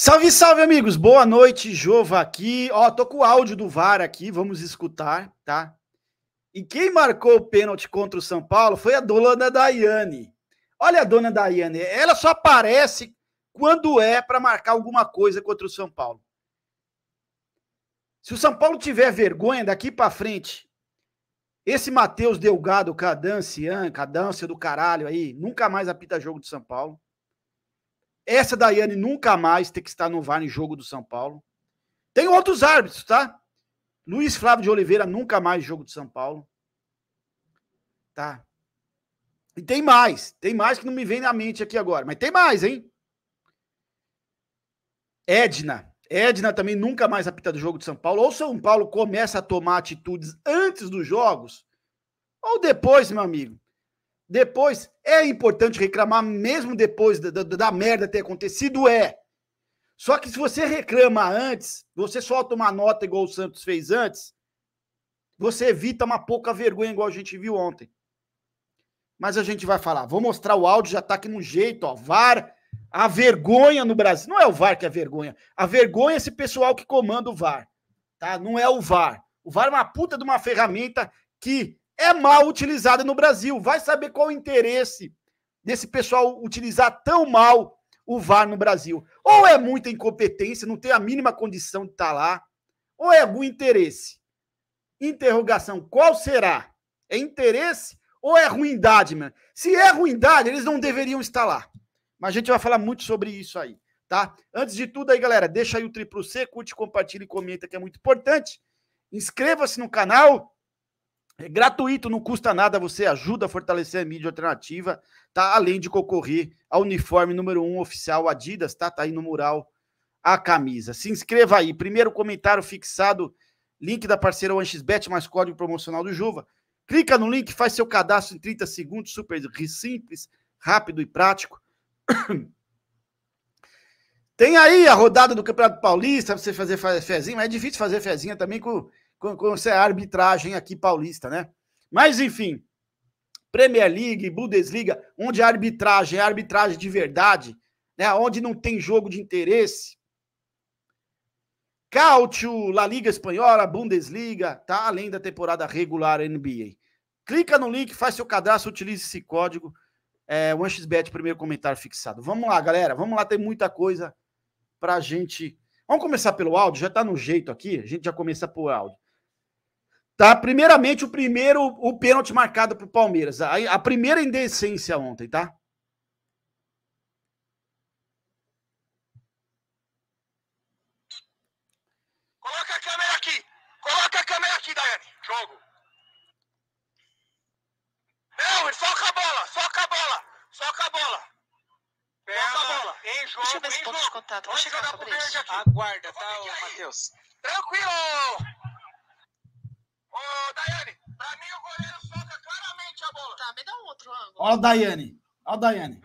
Salve, salve, amigos! Boa noite, Jova aqui. Ó, tô com o áudio do VAR aqui, vamos escutar, tá? E quem marcou o pênalti contra o São Paulo foi a dona Daiane. Olha a dona Daiane, ela só aparece quando é para marcar alguma coisa contra o São Paulo. Se o São Paulo tiver vergonha daqui para frente, esse Matheus Delgado, Cadancian, Cadância do caralho aí, nunca mais apita jogo do São Paulo. Essa Daiane nunca mais ter que estar no VAR em jogo do São Paulo. Tem outros árbitros, tá? Luiz Flávio de Oliveira nunca mais jogo do São Paulo. Tá? E tem mais, tem mais que não me vem na mente aqui agora, mas tem mais, hein? Edna, Edna também nunca mais apita do jogo de São Paulo. Ou São Paulo começa a tomar atitudes antes dos jogos, ou depois, meu amigo. Depois, é importante reclamar, mesmo depois da, da, da, merda ter acontecido, é. Só que se você reclama antes, você solta uma nota igual o Santos fez antes, você evita uma pouca vergonha, igual a gente viu ontem. Mas a gente vai falar. Vou mostrar o áudio, já tá aqui no jeito, ó. VAR, a vergonha no Brasil. Não é o VAR que é a vergonha. A vergonha é esse pessoal que comanda o VAR. Tá? Não é o VAR. O VAR é uma puta de uma ferramenta que é mal utilizada no Brasil. Vai saber qual o interesse desse pessoal utilizar tão mal o VAR no Brasil. Ou é muita incompetência, não tem a mínima condição de estar tá lá, ou é algum interesse. Interrogação, qual será? É interesse ou é ruindade, mano? Se é ruindade, eles não deveriam estar lá. Mas a gente vai falar muito sobre isso aí, tá? Antes de tudo aí, galera, deixa aí o triplo C, curte, compartilha e comenta que é muito importante. Inscreva-se no canal, é gratuito, não custa nada, você ajuda a fortalecer a mídia alternativa, tá? Além de concorrer ao uniforme número 1 um, oficial Adidas, tá? Tá aí no mural a camisa. Se inscreva aí. Primeiro comentário fixado, link da parceira OneXBet mais código promocional do Juva. Clica no link, faz seu cadastro em 30 segundos, super simples, rápido e prático. Tem aí a rodada do Campeonato Paulista, pra você fazer fezinha, mas é difícil fazer fezinha também com quando você é arbitragem aqui paulista, né? Mas enfim, Premier League, Bundesliga, onde a arbitragem é arbitragem de verdade, né? Onde não tem jogo de interesse. Cautio, La Liga Espanhola, Bundesliga, tá além da temporada regular NBA. Clica no link, faz seu cadastro, utilize esse código. É, o AnxBet, primeiro comentário fixado. Vamos lá, galera. Vamos lá, tem muita coisa pra gente. Vamos começar pelo áudio, já tá no jeito aqui. A gente já começa por áudio. Tá? Primeiramente, o primeiro, o pênalti marcado para o Palmeiras. A, a primeira indecência ontem, tá? Coloca a câmera aqui! Coloca a câmera aqui, Daiane! Jogo! Não, soca a bola! Soca a bola! Soca a bola! Soca a bola! Em jogo, Deixa eu ver esse jogo. de contato. chegar Aguarda, tá, Matheus? Tranquilo! Daiane, pra mim o goleiro solta claramente a bola. Tá, me dá um outro ângulo. Ó, Daiane. Ó, Daiane.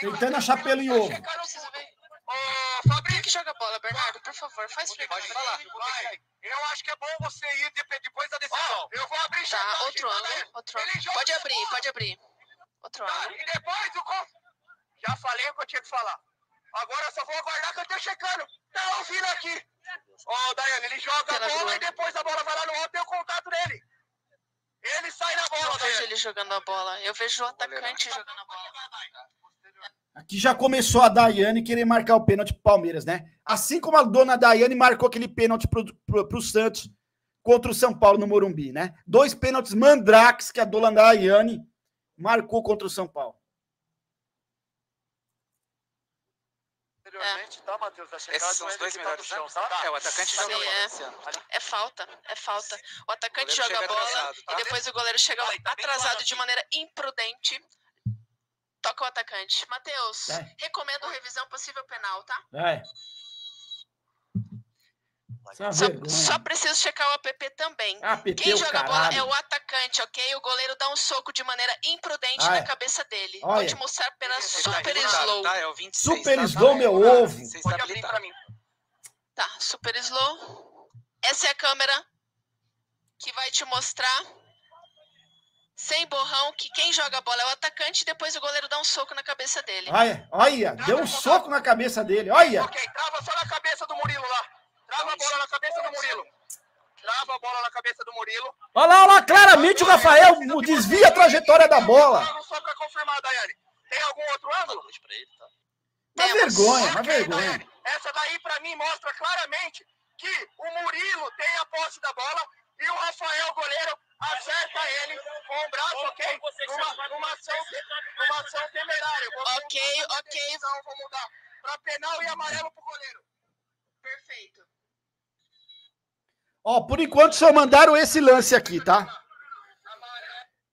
Tentando achar pelo e ovo. Ô, Fabrício que joga a bola, Bernardo, por favor, faz frente. Pode falar. Eu acho que é bom você ir depois da decisão. eu vou abrir Tá, outro tá, ângulo. Outro ângulo. Pode abrir, pode abrir. Outro tá, ângulo. E depois o. Já falei o que eu tinha que falar. Agora só vou aguardar que eu tô checando. Tá ouvindo aqui. Ó, oh, Daiane, ele joga Será a bola e depois a bola vai lá no alto e o contato dele Ele sai da bola, Eu vejo ele jogando a bola. Eu vejo o atacante jogando a bola. Aqui já começou a Daiane querer marcar o pênalti pro Palmeiras, né? Assim como a dona Daiane marcou aquele pênalti pro, pro, pro Santos contra o São Paulo no Morumbi, né? Dois pênaltis mandrakes que a dona Daiane marcou contra o São Paulo. anteriormente, é. tá, Matheus? Da chegada Esses são os dois tá melhores tá chão, né? tá? É, o atacante joga Sim, bola. É. é falta, é falta. O atacante o joga a bola tá? e depois o goleiro chega tá atrasado de maneira imprudente. Toca o atacante. Matheus, é. recomendo revisão possível penal, tá? É. Só, só, preciso checar o app também. APP, ah, Quem é joga caralho. bola é o atacante, ok? O goleiro dá um soco de maneira imprudente ah, é. na cabeça dele. Olha. Vou te mostrar apenas Super tá Slow. Tá, é o 26, super tá, tá Slow, tá, meu tá, ovo. Pode abrir pra mim. Tá, Super Slow. Essa é a câmera que vai te mostrar sem borrão, que quem joga a bola é o atacante e depois o goleiro dá um soco na cabeça dele. Olha, olha deu um soco na cabeça dele, olha. Ok, trava só na cabeça do Murilo lá. Trava a bola na cabeça do Murilo. Trava a bola na cabeça do Murilo. Olha lá, olha lá, claramente o Rafael desvia a trajetória da bola. Só pra confirmar, Daiane. Tem algum outro ângulo? Tá? Uma vergonha, uma vergonha. Essa daí pra mim mostra claramente que o Murilo tem a posse da bola e o Rafael goleiro acerta ele com o braço, ok? Uma, uma, ação, uma ação temerária. Ok, ok. Então Vou mudar pra penal e amarelo pro goleiro. Perfeito. Ó, por enquanto só mandaram esse lance aqui, tá?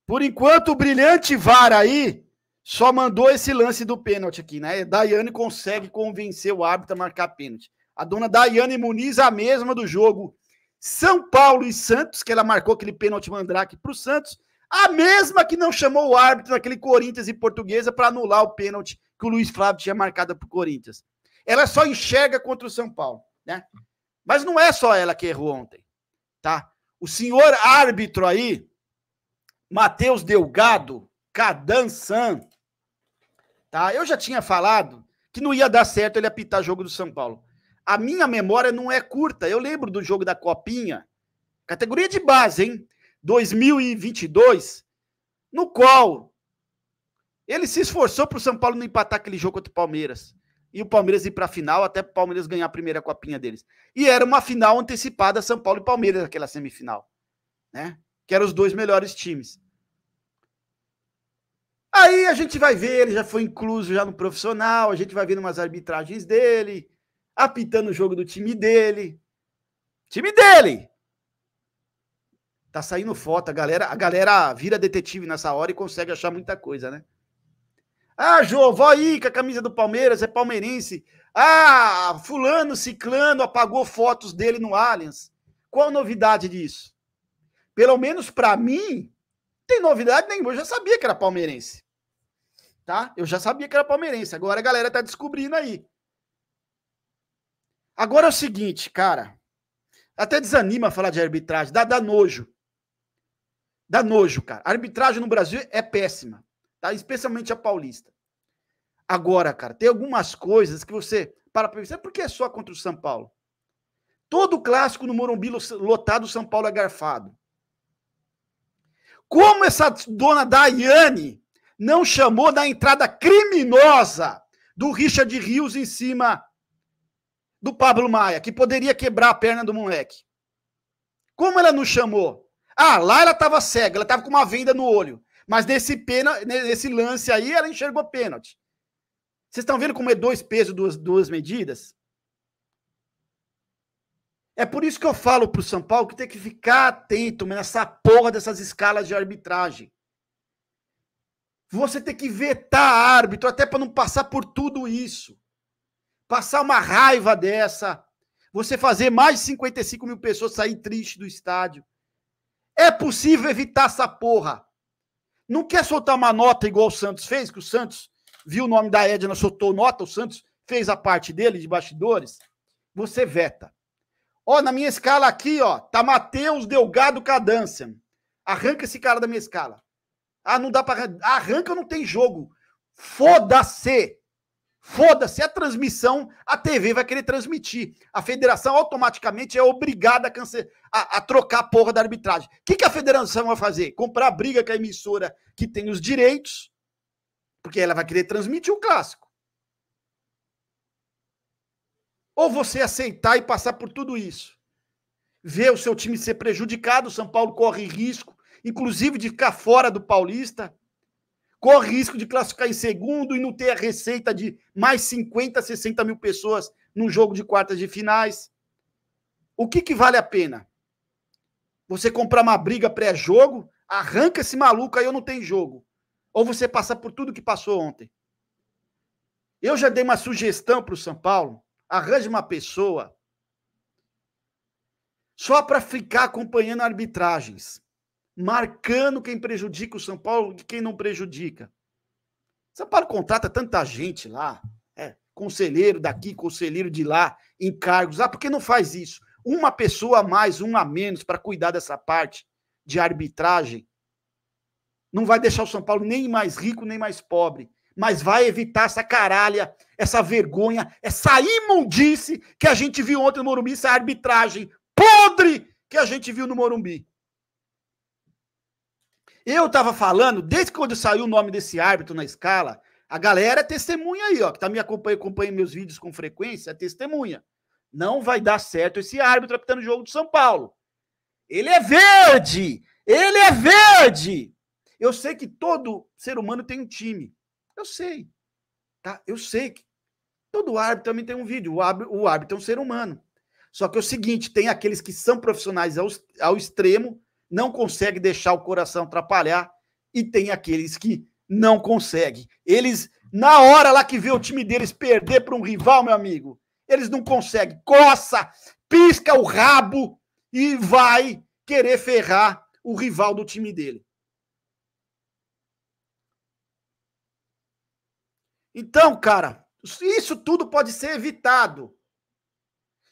Por enquanto o brilhante VAR aí só mandou esse lance do pênalti aqui, né? Daiane consegue convencer o árbitro a marcar pênalti. A dona Daiane Muniz, a mesma do jogo São Paulo e Santos, que ela marcou aquele pênalti mandrake para o Santos, a mesma que não chamou o árbitro naquele Corinthians e Portuguesa para anular o pênalti que o Luiz Flávio tinha marcado para o Corinthians. Ela só enxerga contra o São Paulo, né? Mas não é só ela que errou ontem, tá? O senhor árbitro aí, Matheus Delgado, Cadançan, tá? Eu já tinha falado que não ia dar certo ele apitar jogo do São Paulo. A minha memória não é curta. Eu lembro do jogo da Copinha, categoria de base, hein? 2022, no qual ele se esforçou para o São Paulo não empatar aquele jogo contra o Palmeiras e o Palmeiras ir para a final, até o Palmeiras ganhar a primeira copinha deles. E era uma final antecipada São Paulo e Palmeiras, aquela semifinal, né? Que eram os dois melhores times. Aí a gente vai ver, ele já foi incluso já no profissional, a gente vai vendo umas arbitragens dele, apitando o jogo do time dele. Time dele! Tá saindo foto, a galera, a galera vira detetive nessa hora e consegue achar muita coisa, né? Ah, João, vó aí com a camisa do Palmeiras, é palmeirense. Ah, fulano, ciclano, apagou fotos dele no Allianz. Qual a novidade disso? Pelo menos para mim, tem novidade nenhuma. Eu já sabia que era palmeirense. Tá? Eu já sabia que era palmeirense. Agora a galera tá descobrindo aí. Agora é o seguinte, cara. Até desanima falar de arbitragem. Dá, dá nojo. Dá nojo, cara. A arbitragem no Brasil é péssima tá? Especialmente a paulista. Agora, cara, tem algumas coisas que você para pensar, por que é só contra o São Paulo? Todo clássico no Morumbi lotado, o São Paulo é garfado. Como essa dona Daiane não chamou da entrada criminosa do Richard Rios em cima do Pablo Maia, que poderia quebrar a perna do moleque? Como ela não chamou? Ah, lá ela estava cega, ela estava com uma venda no olho. Mas nesse, pena, nesse lance aí, ela enxergou pênalti. Vocês estão vendo como é dois pesos, duas, duas medidas? É por isso que eu falo pro São Paulo que tem que ficar atento nessa porra dessas escalas de arbitragem. Você tem que vetar árbitro até para não passar por tudo isso. Passar uma raiva dessa. Você fazer mais de 55 mil pessoas sair triste do estádio. É possível evitar essa porra. Não quer soltar uma nota igual o Santos fez, que o Santos viu o nome da Edna, soltou nota, o Santos fez a parte dele de bastidores. Você veta. Ó, na minha escala aqui, ó, tá Matheus Delgado Cadancia. Arranca esse cara da minha escala. Ah, não dá para arranca, não tem jogo. Foda-se. Foda-se a transmissão, a TV vai querer transmitir. A federação automaticamente é obrigada a, a, a trocar a porra da arbitragem. O que, que a federação vai fazer? Comprar briga com a emissora que tem os direitos, porque ela vai querer transmitir o clássico. Ou você aceitar e passar por tudo isso. Ver o seu time ser prejudicado, o São Paulo corre risco, inclusive de ficar fora do Paulista corre risco de classificar em segundo e não ter a receita de mais 50, 60 mil pessoas num jogo de quartas de finais. O que, que vale a pena? Você comprar uma briga pré-jogo, arranca esse maluco aí, eu não tenho jogo. Ou você passar por tudo que passou ontem. Eu já dei uma sugestão para o São Paulo: arranje uma pessoa só para ficar acompanhando arbitragens marcando quem prejudica o São Paulo e quem não prejudica. São Paulo contrata tanta gente lá, é, conselheiro daqui, conselheiro de lá, em cargos. Ah, por que não faz isso? Uma pessoa a mais, uma a menos para cuidar dessa parte de arbitragem. Não vai deixar o São Paulo nem mais rico, nem mais pobre mas vai evitar essa caralha, essa vergonha, essa imundice que a gente viu ontem no Morumbi, essa arbitragem podre que a gente viu no Morumbi. Eu estava falando, desde quando saiu o nome desse árbitro na escala, a galera é testemunha aí, ó, que tá me acompanhando, acompanha meus vídeos com frequência, é testemunha. Não vai dar certo esse árbitro apitando o jogo do São Paulo. Ele é verde! Ele é verde! Eu sei que todo ser humano tem um time. Eu sei. Tá? Eu sei que todo árbitro também tem um vídeo. O árbitro, o árbitro é um ser humano. Só que é o seguinte, tem aqueles que são profissionais ao, ao extremo não consegue deixar o coração atrapalhar e tem aqueles que não conseguem. Eles, na hora lá que vê o time deles perder para um rival, meu amigo, eles não conseguem. Coça, pisca o rabo e vai querer ferrar o rival do time dele. Então, cara, isso tudo pode ser evitado.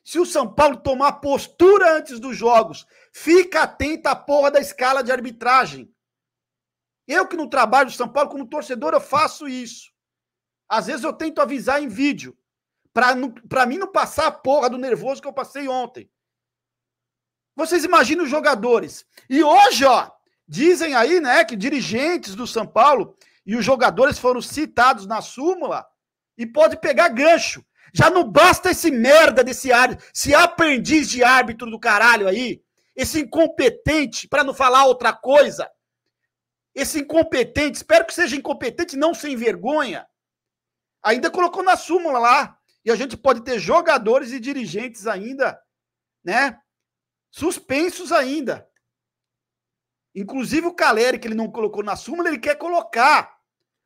Se o São Paulo tomar postura antes dos jogos, fica atento à porra da escala de arbitragem. Eu que não trabalho no São Paulo como torcedor, eu faço isso. Às vezes eu tento avisar em vídeo, para mim não passar a porra do nervoso que eu passei ontem. Vocês imaginam os jogadores. E hoje, ó, dizem aí, né, que dirigentes do São Paulo e os jogadores foram citados na súmula e pode pegar gancho. Já não basta esse merda desse árbitro, esse aprendiz de árbitro do caralho aí, esse incompetente, para não falar outra coisa. Esse incompetente, espero que seja incompetente, não sem vergonha. Ainda colocou na súmula lá. E a gente pode ter jogadores e dirigentes ainda, né? Suspensos ainda. Inclusive o Caleri, que ele não colocou na súmula, ele quer colocar.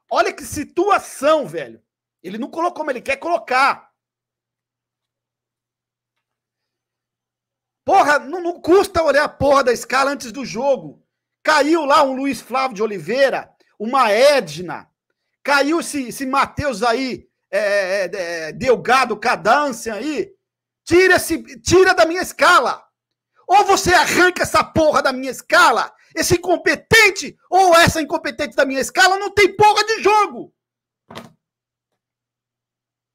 Olha que situação, velho. Ele não colocou, mas ele quer colocar. Porra, não, não custa olhar a porra da escala antes do jogo. Caiu lá um Luiz Flávio de Oliveira, uma Edna. Caiu esse, esse Matheus aí, é, é, é, Delgado, Cadance aí. Tira, esse, tira da minha escala. Ou você arranca essa porra da minha escala, esse incompetente, ou essa incompetente da minha escala, não tem porra de jogo. O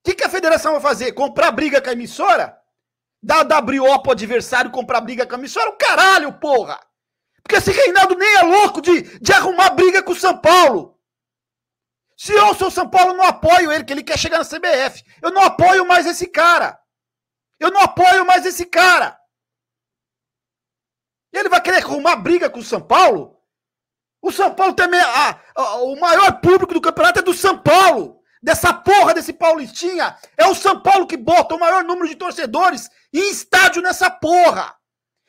que, que a federação vai fazer? Comprar briga com a emissora? Dá WO pro adversário comprar briga com a Missão. Era o caralho, porra! Porque esse Reinaldo nem é louco de, de arrumar briga com o São Paulo. Se eu sou São Paulo, não apoio ele, que ele quer chegar na CBF. Eu não apoio mais esse cara. Eu não apoio mais esse cara. Ele vai querer arrumar briga com o São Paulo? O São Paulo também. o maior público do campeonato é do São Paulo dessa porra desse Paulistinha. É o São Paulo que bota o maior número de torcedores em estádio nessa porra.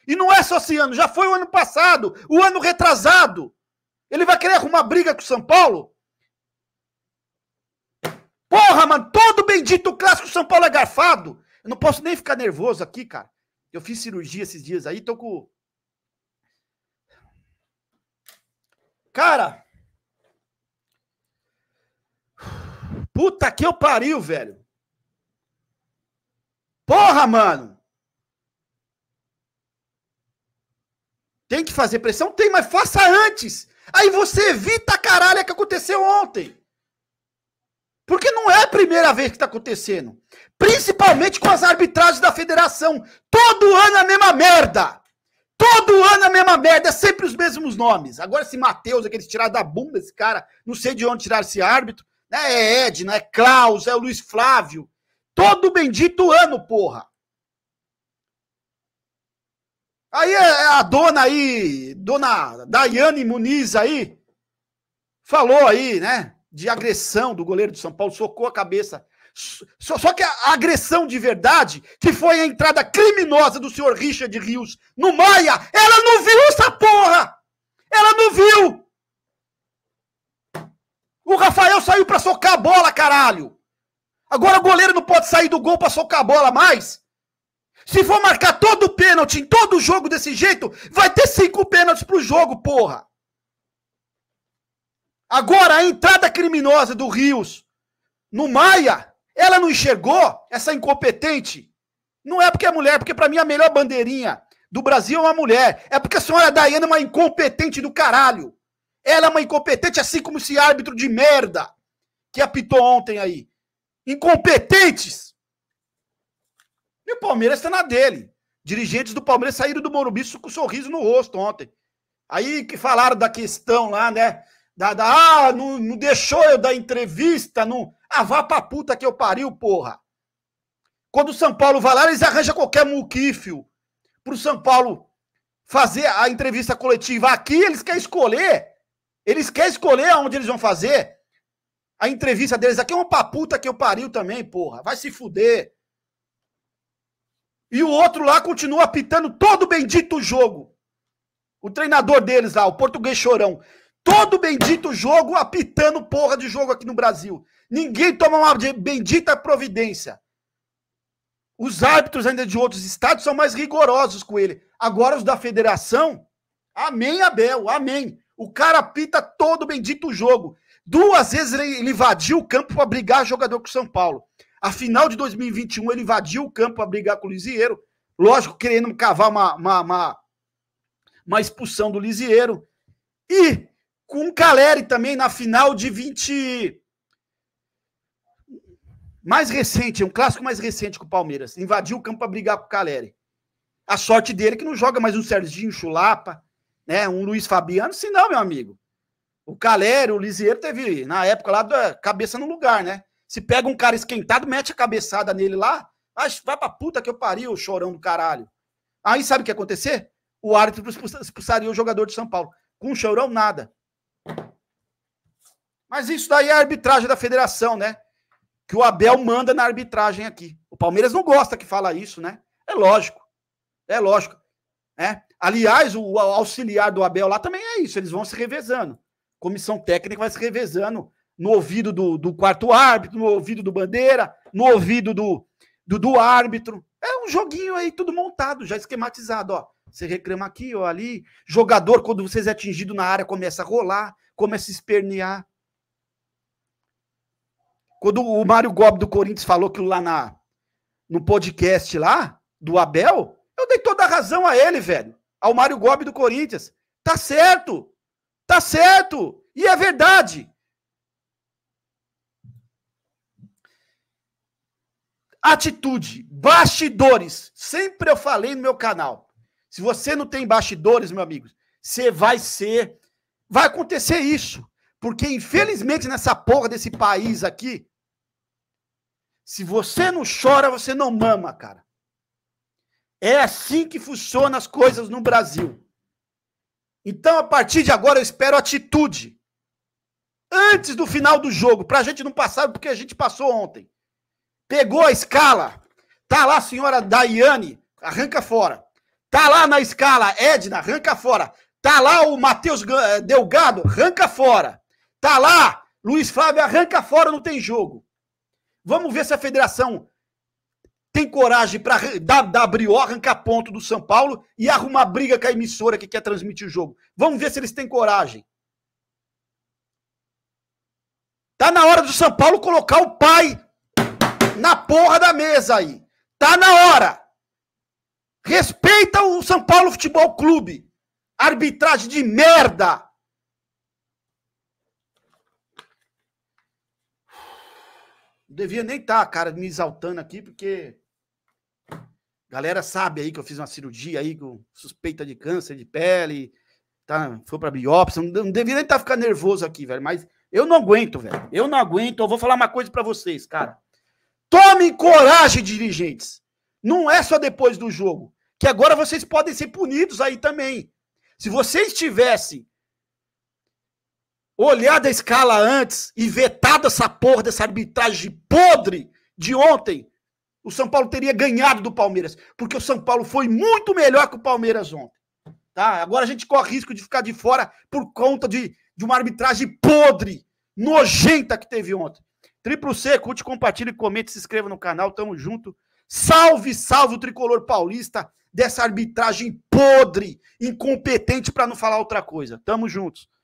E não é só esse ano, já foi o ano passado, o ano retrasado. Ele vai querer arrumar briga com o São Paulo? Porra, mano, todo bendito clássico São Paulo é garfado. Eu não posso nem ficar nervoso aqui, cara. Eu fiz cirurgia esses dias aí, tô com. Cara, Puta que eu pariu, velho. Porra, mano. Tem que fazer pressão? Tem, mas faça antes. Aí você evita a caralho que aconteceu ontem. Porque não é a primeira vez que está acontecendo. Principalmente com as arbitragens da federação. Todo ano a mesma merda. Todo ano a mesma merda, é sempre os mesmos nomes. Agora esse Matheus, aquele tirado da bunda, esse cara, não sei de onde tirar esse árbitro né? É Edna, é Klaus, é o Luiz Flávio. Todo bendito ano, porra. Aí é, é a dona aí, dona Daiane Muniz aí, falou aí, né? De agressão do goleiro de São Paulo, socou a cabeça. Só, só que a agressão de verdade, que foi a entrada criminosa do senhor Richard Rios no Maia, ela não viu essa porra! Ela não viu! O Rafael saiu para socar a bola, caralho. Agora o goleiro não pode sair do gol para socar a bola mais. Se for marcar todo pênalti em todo jogo desse jeito, vai ter cinco pênaltis pro jogo, porra. Agora a entrada criminosa do Rios no Maia, ela não enxergou essa incompetente. Não é porque é mulher, porque para mim a melhor bandeirinha do Brasil é uma mulher. É porque a senhora Daiana é uma incompetente do caralho. Ela é uma incompetente, assim como esse árbitro de merda que apitou ontem aí. Incompetentes! E o Palmeiras está na dele. Dirigentes do Palmeiras saíram do Morumbi com um sorriso no rosto ontem. Aí que falaram da questão lá, né? Da, da ah, não, não, deixou eu dar entrevista, não. Ah, vá pra puta que eu pariu, porra. Quando o São Paulo vai lá, eles arranjam qualquer muquífio pro São Paulo fazer a entrevista coletiva. Aqui eles querem escolher eles querem escolher aonde eles vão fazer a entrevista deles. Aqui é uma paputa que eu pariu também, porra. Vai se fuder. E o outro lá continua apitando todo bendito jogo. O treinador deles lá, o português chorão. Todo bendito jogo apitando porra de jogo aqui no Brasil. Ninguém toma uma bendita providência. Os árbitros ainda de outros estados são mais rigorosos com ele. Agora os da federação, amém, Abel, amém. O cara apita todo bendito jogo. Duas vezes ele invadiu o campo para brigar jogador com o São Paulo. A final de 2021 ele invadiu o campo para brigar com o Lisieiro. Lógico, querendo cavar uma, uma, uma, uma expulsão do Lisieiro. E com o Caleri também na final de 20. Mais recente, é um clássico mais recente com o Palmeiras. Invadiu o campo para brigar com o Caleri. A sorte dele é que não joga mais um Serginho Chulapa, né? Um Luiz Fabiano, se não, meu amigo. O Calério, o Lisieiro teve, na época lá, da cabeça no lugar, né? Se pega um cara esquentado, mete a cabeçada nele lá, vai pra puta que eu pariu, chorão do caralho. Aí sabe o que ia acontecer? O árbitro expulsaria o jogador de São Paulo. Com chorão, nada. Mas isso daí é a arbitragem da federação, né? Que o Abel manda na arbitragem aqui. O Palmeiras não gosta que fala isso, né? É lógico. É lógico. Né? Aliás, o auxiliar do Abel lá também é isso, eles vão se revezando. Comissão técnica vai se revezando no ouvido do, do quarto árbitro, no ouvido do Bandeira, no ouvido do, do, do, árbitro. É um joguinho aí tudo montado, já esquematizado, ó. Você reclama aqui ou ali. Jogador, quando vocês é atingido na área, começa a rolar, começa a espernear. Quando o Mário Gobi do Corinthians falou aquilo lá na, no podcast lá, do Abel, eu dei toda a razão a ele, velho ao Mário Gobi do Corinthians. Tá certo! Tá certo! E é verdade! Atitude, bastidores. Sempre eu falei no meu canal. Se você não tem bastidores, meu amigo, você vai ser. Vai acontecer isso. Porque, infelizmente, nessa porra desse país aqui, se você não chora, você não mama, cara. É assim que funcionam as coisas no Brasil. Então, a partir de agora, eu espero atitude. Antes do final do jogo, para a gente não passar porque a gente passou ontem. Pegou a escala. Tá lá a senhora Daiane, arranca fora. Tá lá na escala Edna, arranca fora. Tá lá o Matheus eh, Delgado, arranca fora. Tá lá Luiz Flávio, arranca fora, não tem jogo. Vamos ver se a federação tem coragem para dar, dar brió, arrancar ponto do São Paulo e arrumar briga com a emissora que quer transmitir o jogo. Vamos ver se eles têm coragem. Tá na hora do São Paulo colocar o pai na porra da mesa aí. Tá na hora. Respeita o São Paulo Futebol Clube. Arbitragem de merda. Não devia nem estar, tá cara, me exaltando aqui, porque Galera sabe aí que eu fiz uma cirurgia aí com suspeita de câncer de pele, tá? Foi para biópsia, não, não deveria estar tá ficando nervoso aqui, velho, mas eu não aguento, velho. Eu não aguento. Eu vou falar uma coisa para vocês, cara. Tomem coragem, dirigentes. Não é só depois do jogo, que agora vocês podem ser punidos aí também. Se vocês tivessem olhado a escala antes e vetado essa porra dessa arbitragem podre de ontem, o São Paulo teria ganhado do Palmeiras, porque o São Paulo foi muito melhor que o Palmeiras ontem. Tá? Agora a gente corre risco de ficar de fora por conta de, de uma arbitragem podre, nojenta que teve ontem. Triplo C, curte, compartilhe, comente, se inscreva no canal, tamo junto. Salve, salve o tricolor paulista dessa arbitragem podre, incompetente para não falar outra coisa. Tamo juntos.